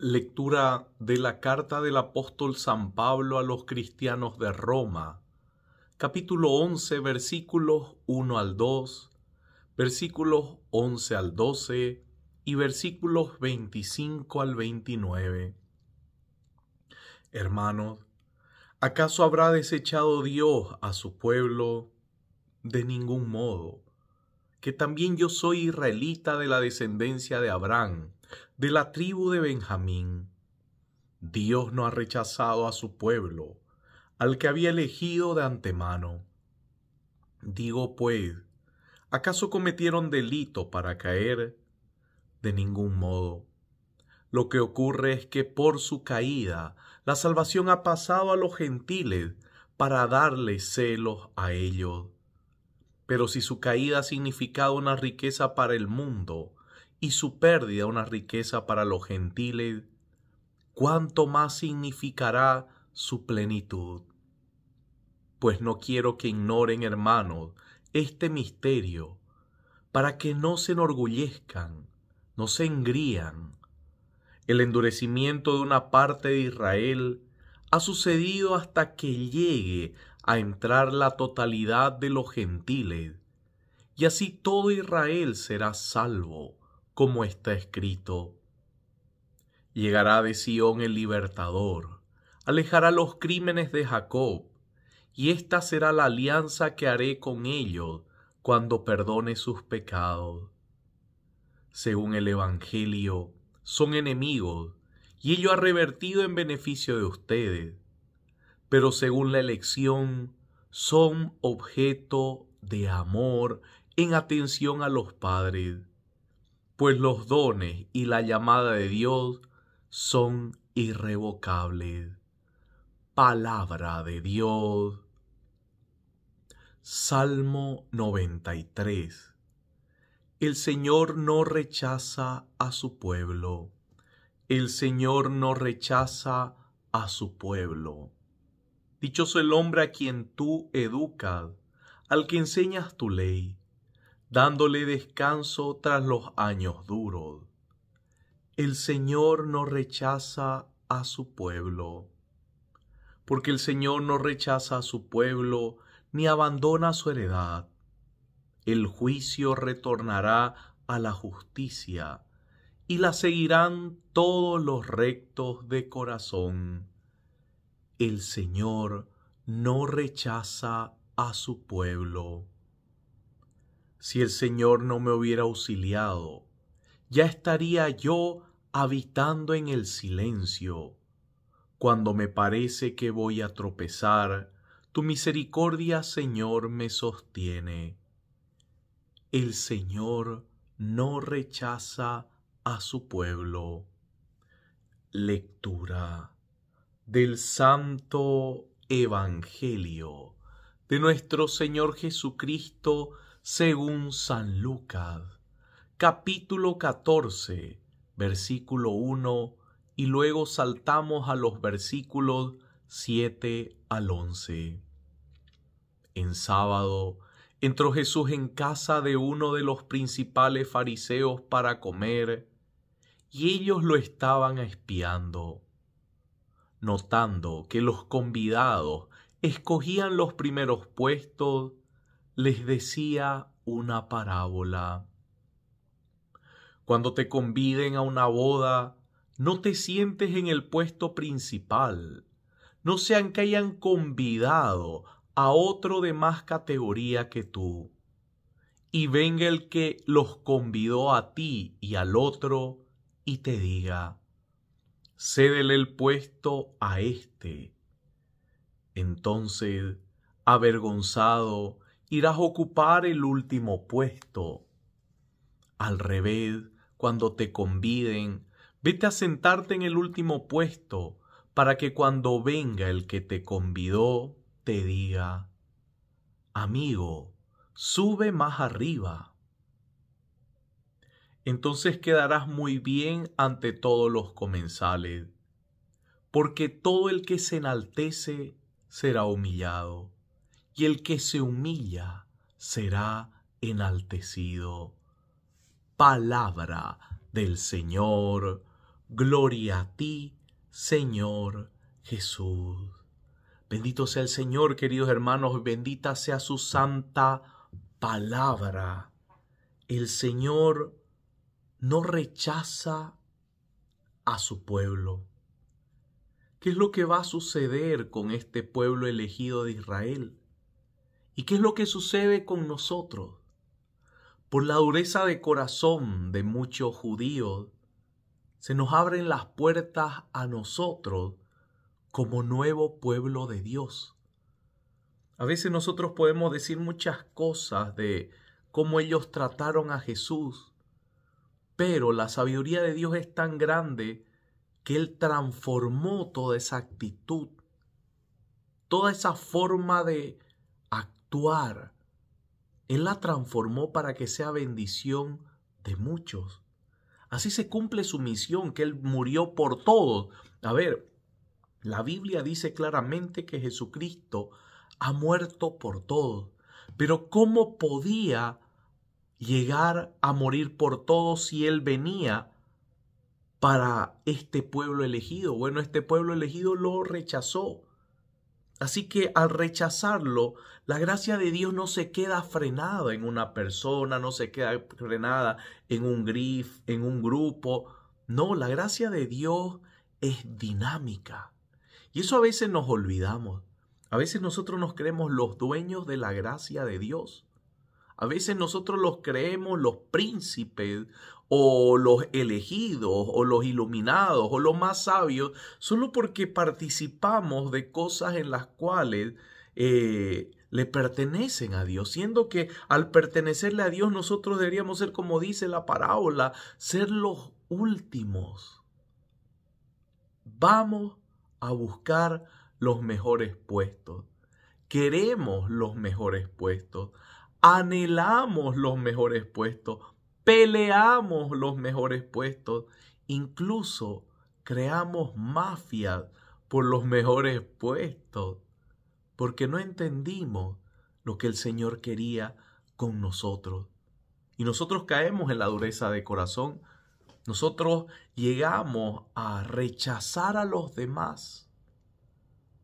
Lectura de la carta del apóstol San Pablo a los cristianos de Roma, capítulo 11, versículos 1 al 2, versículos 11 al 12 y versículos 25 al 29. Hermanos, ¿acaso habrá desechado Dios a su pueblo? De ningún modo, que también yo soy israelita de la descendencia de Abraham de la tribu de Benjamín. Dios no ha rechazado a su pueblo, al que había elegido de antemano. Digo pues, ¿acaso cometieron delito para caer? De ningún modo. Lo que ocurre es que por su caída la salvación ha pasado a los gentiles para darle celos a ellos. Pero si su caída ha significado una riqueza para el mundo, y su pérdida una riqueza para los gentiles, cuánto más significará su plenitud. Pues no quiero que ignoren, hermanos, este misterio, para que no se enorgullezcan, no se engrían. El endurecimiento de una parte de Israel ha sucedido hasta que llegue a entrar la totalidad de los gentiles, y así todo Israel será salvo como está escrito. Llegará de Sión el libertador, alejará los crímenes de Jacob, y esta será la alianza que haré con ellos cuando perdone sus pecados. Según el Evangelio, son enemigos, y ello ha revertido en beneficio de ustedes, pero según la elección, son objeto de amor en atención a los padres pues los dones y la llamada de Dios son irrevocables. Palabra de Dios. Salmo 93. El Señor no rechaza a su pueblo. El Señor no rechaza a su pueblo. Dichoso el hombre a quien tú educas, al que enseñas tu ley dándole descanso tras los años duros. El Señor no rechaza a su pueblo, porque el Señor no rechaza a su pueblo ni abandona su heredad. El juicio retornará a la justicia y la seguirán todos los rectos de corazón. El Señor no rechaza a su pueblo. Si el Señor no me hubiera auxiliado, ya estaría yo habitando en el silencio. Cuando me parece que voy a tropezar, tu misericordia, Señor, me sostiene. El Señor no rechaza a su pueblo. Lectura del Santo Evangelio de nuestro Señor Jesucristo, según San Lucas, capítulo 14, versículo 1, y luego saltamos a los versículos 7 al 11. En sábado entró Jesús en casa de uno de los principales fariseos para comer, y ellos lo estaban espiando. Notando que los convidados escogían los primeros puestos, les decía una parábola. Cuando te conviden a una boda, no te sientes en el puesto principal, no sean que hayan convidado a otro de más categoría que tú, y venga el que los convidó a ti y al otro y te diga, cédele el puesto a este. Entonces, avergonzado, irás a ocupar el último puesto. Al revés, cuando te conviden, vete a sentarte en el último puesto para que cuando venga el que te convidó te diga, amigo, sube más arriba. Entonces quedarás muy bien ante todos los comensales, porque todo el que se enaltece será humillado y el que se humilla será enaltecido. Palabra del Señor, gloria a ti, Señor Jesús. Bendito sea el Señor, queridos hermanos, bendita sea su santa palabra. El Señor no rechaza a su pueblo. ¿Qué es lo que va a suceder con este pueblo elegido de Israel? ¿Y qué es lo que sucede con nosotros? Por la dureza de corazón de muchos judíos, se nos abren las puertas a nosotros como nuevo pueblo de Dios. A veces nosotros podemos decir muchas cosas de cómo ellos trataron a Jesús, pero la sabiduría de Dios es tan grande que Él transformó toda esa actitud, toda esa forma de actuar. Él la transformó para que sea bendición de muchos. Así se cumple su misión, que Él murió por todos. A ver, la Biblia dice claramente que Jesucristo ha muerto por todos. Pero ¿cómo podía llegar a morir por todos si Él venía para este pueblo elegido? Bueno, este pueblo elegido lo rechazó. Así que al rechazarlo, la gracia de Dios no se queda frenada en una persona, no se queda frenada en un grif, en un grupo. No, la gracia de Dios es dinámica. Y eso a veces nos olvidamos. A veces nosotros nos creemos los dueños de la gracia de Dios. A veces nosotros los creemos los príncipes o los elegidos o los iluminados o los más sabios solo porque participamos de cosas en las cuales eh, le pertenecen a Dios, siendo que al pertenecerle a Dios nosotros deberíamos ser, como dice la parábola, ser los últimos. Vamos a buscar los mejores puestos. Queremos los mejores puestos. Anhelamos los mejores puestos peleamos los mejores puestos, incluso creamos mafias por los mejores puestos, porque no entendimos lo que el Señor quería con nosotros. Y nosotros caemos en la dureza de corazón. Nosotros llegamos a rechazar a los demás,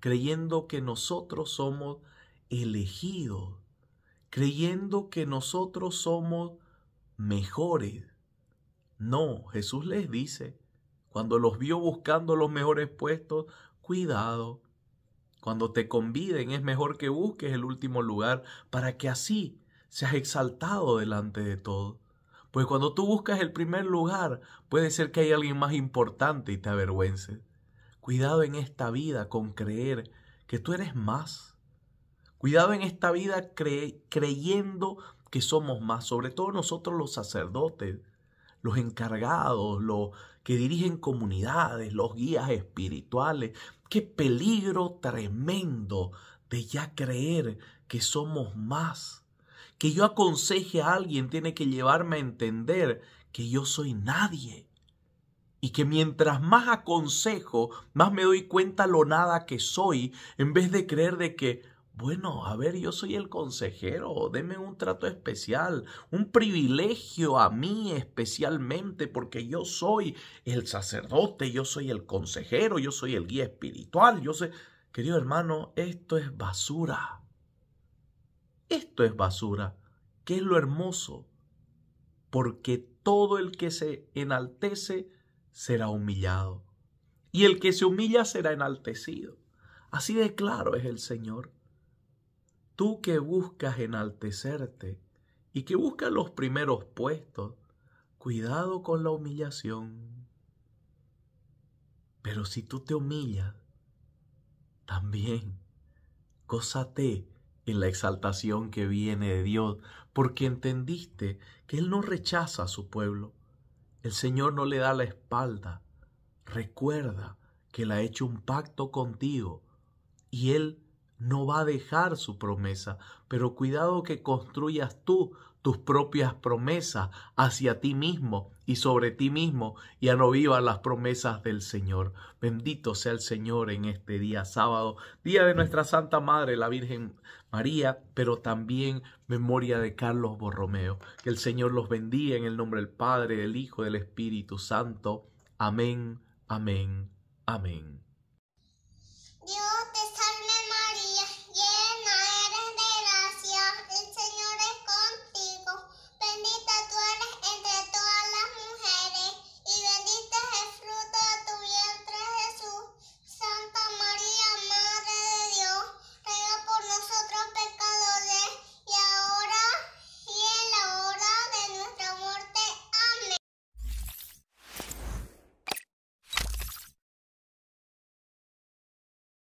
creyendo que nosotros somos elegidos, creyendo que nosotros somos mejores. No, Jesús les dice, cuando los vio buscando los mejores puestos, cuidado. Cuando te conviden es mejor que busques el último lugar para que así seas exaltado delante de todo. Pues cuando tú buscas el primer lugar, puede ser que hay alguien más importante y te avergüences. Cuidado en esta vida con creer que tú eres más. Cuidado en esta vida creyendo que somos más, sobre todo nosotros los sacerdotes, los encargados, los que dirigen comunidades, los guías espirituales. Qué peligro tremendo de ya creer que somos más. Que yo aconseje a alguien tiene que llevarme a entender que yo soy nadie. Y que mientras más aconsejo, más me doy cuenta lo nada que soy, en vez de creer de que bueno, a ver, yo soy el consejero, deme un trato especial, un privilegio a mí especialmente, porque yo soy el sacerdote, yo soy el consejero, yo soy el guía espiritual, yo sé... Querido hermano, esto es basura. Esto es basura. ¿Qué es lo hermoso? Porque todo el que se enaltece será humillado, y el que se humilla será enaltecido. Así de claro es el Señor. Tú que buscas enaltecerte y que buscas los primeros puestos, cuidado con la humillación. Pero si tú te humillas, también gózate en la exaltación que viene de Dios, porque entendiste que Él no rechaza a su pueblo. El Señor no le da la espalda. Recuerda que Él ha hecho un pacto contigo y Él no va a dejar su promesa, pero cuidado que construyas tú tus propias promesas hacia ti mismo y sobre ti mismo, y no vivas las promesas del Señor. Bendito sea el Señor en este día sábado, día de nuestra Santa Madre, la Virgen María, pero también memoria de Carlos Borromeo. Que el Señor los bendiga en el nombre del Padre, del Hijo, del Espíritu Santo. Amén, amén, amén.